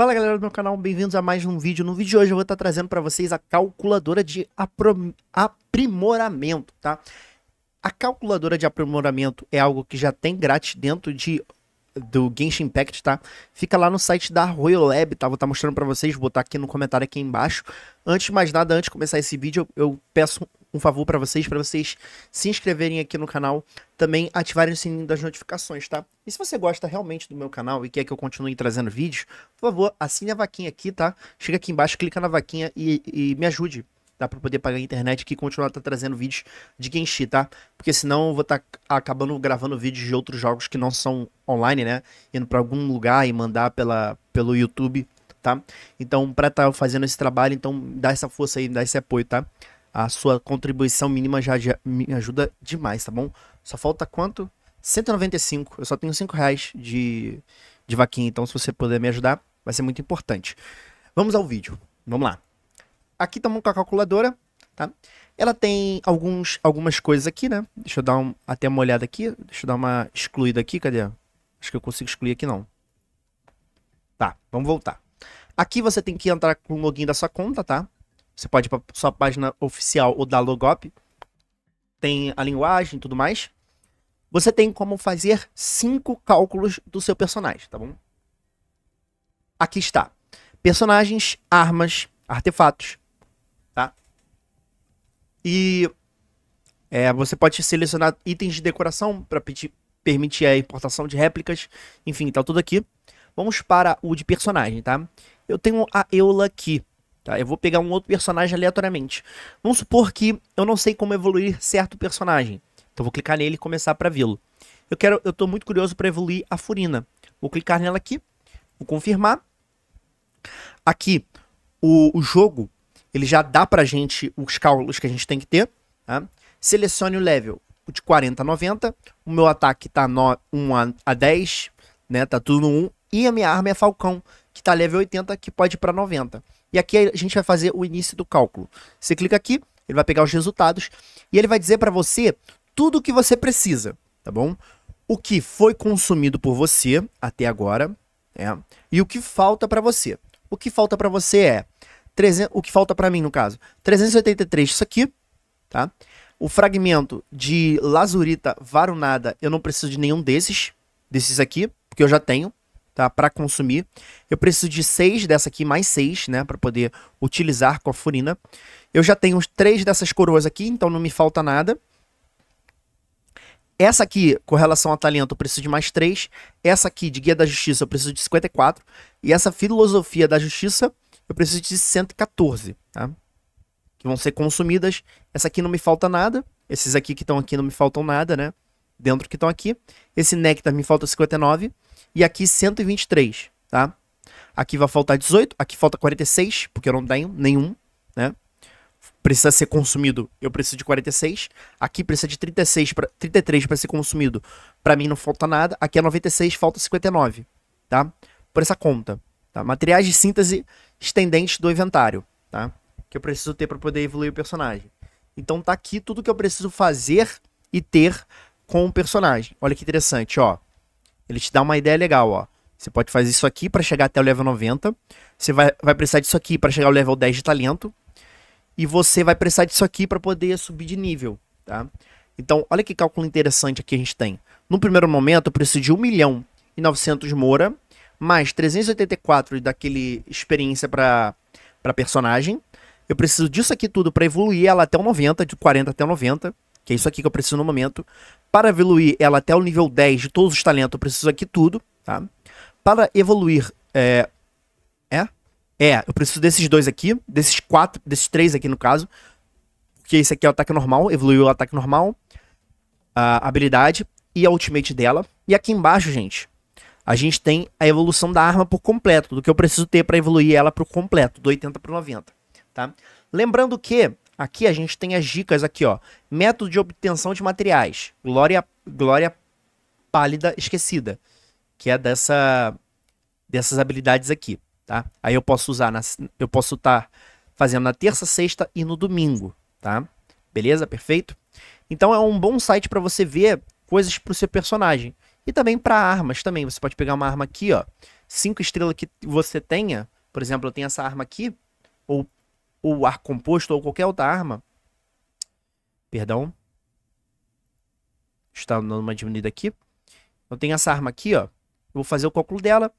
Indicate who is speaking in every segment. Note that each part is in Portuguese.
Speaker 1: Fala galera do meu canal, bem-vindos a mais um vídeo. No vídeo de hoje eu vou estar tá trazendo para vocês a calculadora de aprimoramento, tá? A calculadora de aprimoramento é algo que já tem grátis dentro de do Genshin Impact, tá? Fica lá no site da Royal Lab, tá? Vou estar tá mostrando para vocês, vou botar aqui no comentário aqui embaixo. Antes de mais nada, antes de começar esse vídeo, eu peço um favor para vocês, para vocês se inscreverem aqui no canal, também ativarem o sininho das notificações, tá? E se você gosta realmente do meu canal e quer que eu continue trazendo vídeos, por favor, assine a vaquinha aqui, tá? Chega aqui embaixo, clica na vaquinha e, e me ajude, dá tá? para poder pagar a internet e continuar tá trazendo vídeos de Genshi, tá? Porque senão eu vou estar tá acabando gravando vídeos de outros jogos que não são online, né? Indo para algum lugar e mandar pela, pelo YouTube, tá? Então, para estar tá fazendo esse trabalho, então dá essa força aí, dá esse apoio, tá? A sua contribuição mínima já, já me ajuda demais, tá bom? Só falta quanto? 195. Eu só tenho 5 reais de, de vaquinha, então se você puder me ajudar, vai ser muito importante. Vamos ao vídeo. Vamos lá. Aqui estamos tá com a calculadora, tá? Ela tem alguns, algumas coisas aqui, né? Deixa eu dar um, até uma olhada aqui. Deixa eu dar uma excluída aqui, cadê? Acho que eu consigo excluir aqui não. Tá, vamos voltar. Aqui você tem que entrar com o login da sua conta, tá? Você pode ir pra sua página oficial ou da Logop. Tem a linguagem e tudo mais. Você tem como fazer cinco cálculos do seu personagem, tá bom? Aqui está. Personagens, armas, artefatos, tá? E é, você pode selecionar itens de decoração para permitir a importação de réplicas. Enfim, tá tudo aqui. Vamos para o de personagem, tá? Eu tenho a Eula aqui. Tá? Eu vou pegar um outro personagem aleatoriamente. Vamos supor que eu não sei como evoluir certo personagem. Então vou clicar nele e começar para vê-lo. Eu quero, eu tô muito curioso para evoluir a Furina. Vou clicar nela aqui, vou confirmar. Aqui o, o jogo ele já dá pra gente os cálculos que a gente tem que ter, tá? Selecione o level de 40 a 90, o meu ataque tá no, 1 a, a 10, né? Tá tudo no 1 e a minha arma é falcão que está level 80, que pode ir para 90. E aqui a gente vai fazer o início do cálculo. Você clica aqui, ele vai pegar os resultados e ele vai dizer para você tudo o que você precisa, tá bom? O que foi consumido por você até agora, é, e o que falta para você. O que falta para você é 300, o que falta para mim no caso, 383 isso aqui, tá? O fragmento de lazurita varunada, eu não preciso de nenhum desses, desses aqui, porque eu já tenho tá? Para consumir. Eu preciso de 6 dessa aqui, mais 6, né? Para poder utilizar com a furina. Eu já tenho 3 dessas coroas aqui, então não me falta nada. Essa aqui, com relação a talento, eu preciso de mais 3. Essa aqui, de Guia da Justiça, eu preciso de 54. E essa Filosofia da Justiça, eu preciso de 114, tá? Que vão ser consumidas. Essa aqui não me falta nada. Esses aqui que estão aqui não me faltam nada, né? dentro que estão aqui. Esse néctar me falta 59 e aqui 123, tá? Aqui vai faltar 18, aqui falta 46, porque eu não tenho nenhum, né? Precisa ser consumido, eu preciso de 46. Aqui precisa de 36 pra, 33 para ser consumido. Para mim não falta nada. Aqui é 96, falta 59, tá? Por essa conta, tá? Materiais de síntese estendentes do inventário, tá? Que eu preciso ter para poder evoluir o personagem. Então tá aqui tudo que eu preciso fazer e ter com o personagem. Olha que interessante, ó. Ele te dá uma ideia legal, ó. Você pode fazer isso aqui para chegar até o level 90. Você vai, vai precisar disso aqui para chegar ao level 10 de talento. E você vai precisar disso aqui para poder subir de nível, tá? Então, olha que cálculo interessante aqui a gente tem. No primeiro momento, eu preciso de 1 milhão e 900 mora, mais 384 daquele experiência para personagem. Eu preciso disso aqui tudo para evoluir ela até o 90, de 40 até o 90 que é isso aqui que eu preciso no momento. Para evoluir ela até o nível 10 de todos os talentos, eu preciso aqui tudo, tá? Para evoluir, é... É? É, eu preciso desses dois aqui, desses quatro, desses três aqui no caso. Porque esse aqui é o ataque normal, evoluiu o ataque normal. A habilidade e a ultimate dela. E aqui embaixo, gente, a gente tem a evolução da arma por completo, do que eu preciso ter para evoluir ela para o completo, do 80 para 90, tá? Lembrando que Aqui a gente tem as dicas aqui, ó. Método de obtenção de materiais. Glória, glória pálida esquecida, que é dessa dessas habilidades aqui, tá? Aí eu posso usar na, eu posso estar tá fazendo na terça, sexta e no domingo, tá? Beleza? Perfeito? Então é um bom site para você ver coisas para o seu personagem e também para armas também. Você pode pegar uma arma aqui, ó, cinco estrelas que você tenha, por exemplo, eu tenho essa arma aqui ou ou ar composto ou qualquer outra arma, perdão, está dando uma diminuída aqui. Eu tenho essa arma aqui, ó. Eu vou fazer o cálculo dela.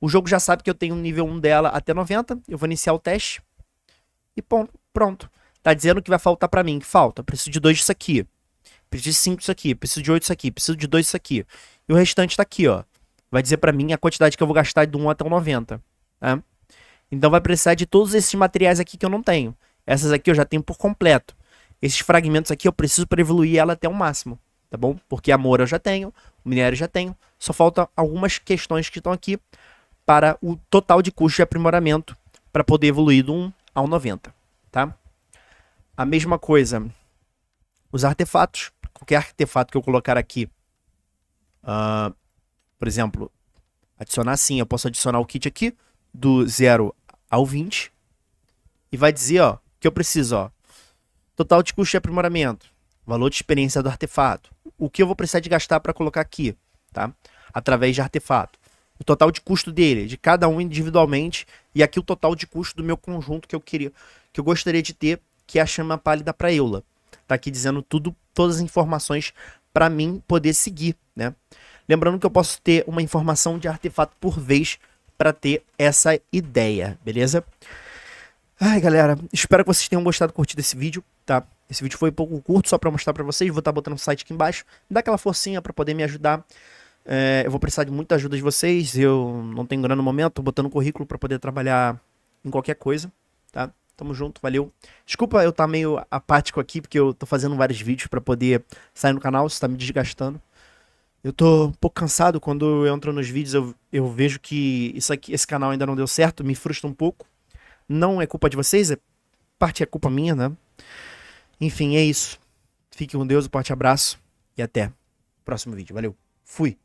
Speaker 1: O jogo já sabe que eu tenho um nível 1 dela até 90. Eu vou iniciar o teste. E ponto, pronto. Tá dizendo que vai faltar pra mim. Que falta. Preciso de 2 disso aqui. Preciso de 5 disso aqui. Preciso de 8 disso aqui. Preciso de 2 disso aqui. E o restante tá aqui, ó. Vai dizer pra mim a quantidade que eu vou gastar de 1 até o 90. Tá? Né? Então vai precisar de todos esses materiais aqui que eu não tenho. Essas aqui eu já tenho por completo. Esses fragmentos aqui eu preciso para evoluir ela até o máximo, tá bom? Porque a mora eu já tenho, o minério eu já tenho. Só faltam algumas questões que estão aqui para o total de custo de aprimoramento para poder evoluir do 1 ao 90, tá? A mesma coisa, os artefatos. Qualquer artefato que eu colocar aqui, uh, por exemplo, adicionar sim, eu posso adicionar o kit aqui do 0 ao 20 e vai dizer, ó, que eu preciso, ó, total de custo de aprimoramento, valor de experiência do artefato, o que eu vou precisar de gastar para colocar aqui, tá? Através de artefato. O total de custo dele, de cada um individualmente, e aqui o total de custo do meu conjunto que eu queria, que eu gostaria de ter, que é a chama pálida para Eula. Tá aqui dizendo tudo, todas as informações para mim poder seguir, né? Lembrando que eu posso ter uma informação de artefato por vez para ter essa ideia, beleza? Ai, galera, espero que vocês tenham gostado, curtido esse vídeo, tá? Esse vídeo foi um pouco curto, só para mostrar para vocês. Vou estar tá botando o site aqui embaixo. Dá aquela forcinha para poder me ajudar. É, eu vou precisar de muita ajuda de vocês. Eu não tenho grana no momento, botando currículo para poder trabalhar em qualquer coisa, tá? Tamo junto, valeu. Desculpa eu estar tá meio apático aqui, porque eu tô fazendo vários vídeos para poder sair no canal, isso tá me desgastando. Eu tô um pouco cansado quando eu entro nos vídeos, eu, eu vejo que isso aqui, esse canal ainda não deu certo, me frustra um pouco. Não é culpa de vocês, é parte é culpa minha, né? Enfim, é isso. Fique com Deus, um forte abraço e até o próximo vídeo. Valeu, fui!